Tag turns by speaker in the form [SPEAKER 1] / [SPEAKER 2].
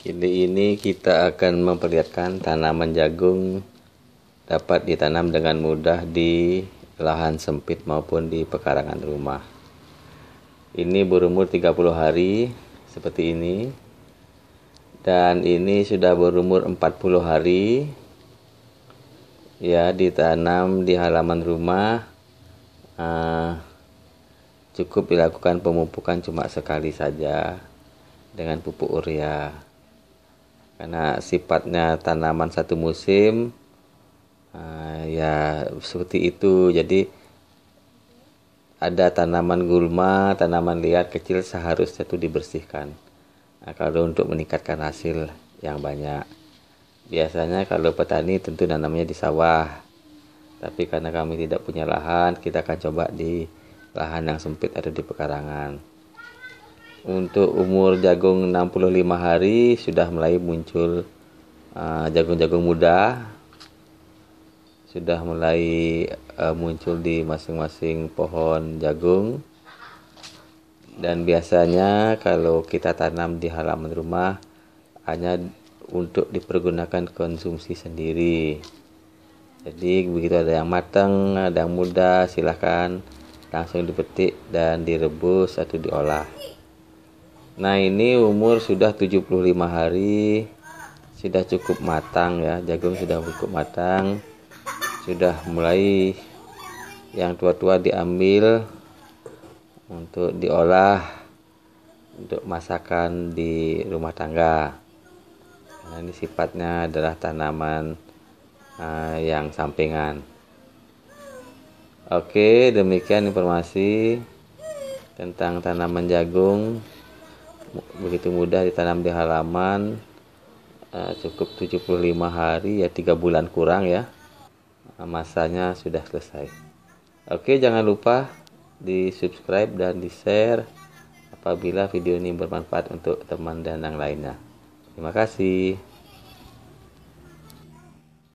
[SPEAKER 1] Kini ini kita akan memperlihatkan tanaman jagung dapat ditanam dengan mudah di lahan sempit maupun di pekarangan rumah. Ini berumur 30 hari seperti ini. Dan ini sudah berumur 40 hari. Ya, ditanam di halaman rumah. Uh, cukup dilakukan pemupukan cuma sekali saja dengan pupuk urea karena sifatnya tanaman satu musim uh, ya seperti itu jadi ada tanaman gulma tanaman liar kecil seharusnya itu dibersihkan nah, kalau untuk meningkatkan hasil yang banyak biasanya kalau petani tentu nanamnya di sawah tapi karena kami tidak punya lahan kita akan coba di lahan yang sempit atau di pekarangan untuk umur jagung 65 hari sudah mulai muncul ah, jagung-jagung uh, muda sudah mulai uh, muncul di masing-masing pohon jagung dan biasanya kalau kita tanam di halaman rumah hanya untuk dipergunakan konsumsi sendiri jadi begitu ada yang matang ada yang muda silahkan langsung dipetik dan direbus atau diolah Nah, ini umur sudah 75 hari. Sudah cukup matang ya. Jagung sudah cukup matang. Sudah mulai yang tua-tua diambil untuk diolah untuk masakan di rumah tangga. Nah, ini sifatnya adalah tanaman uh, yang sampingan. Oke, demikian informasi tentang tanaman jagung begitu mudah ditanam di halaman uh, cukup 75 hari ya tiga bulan kurang ya masanya sudah selesai oke jangan lupa di subscribe dan di share apabila video ini bermanfaat untuk teman dan yang lainnya terima kasih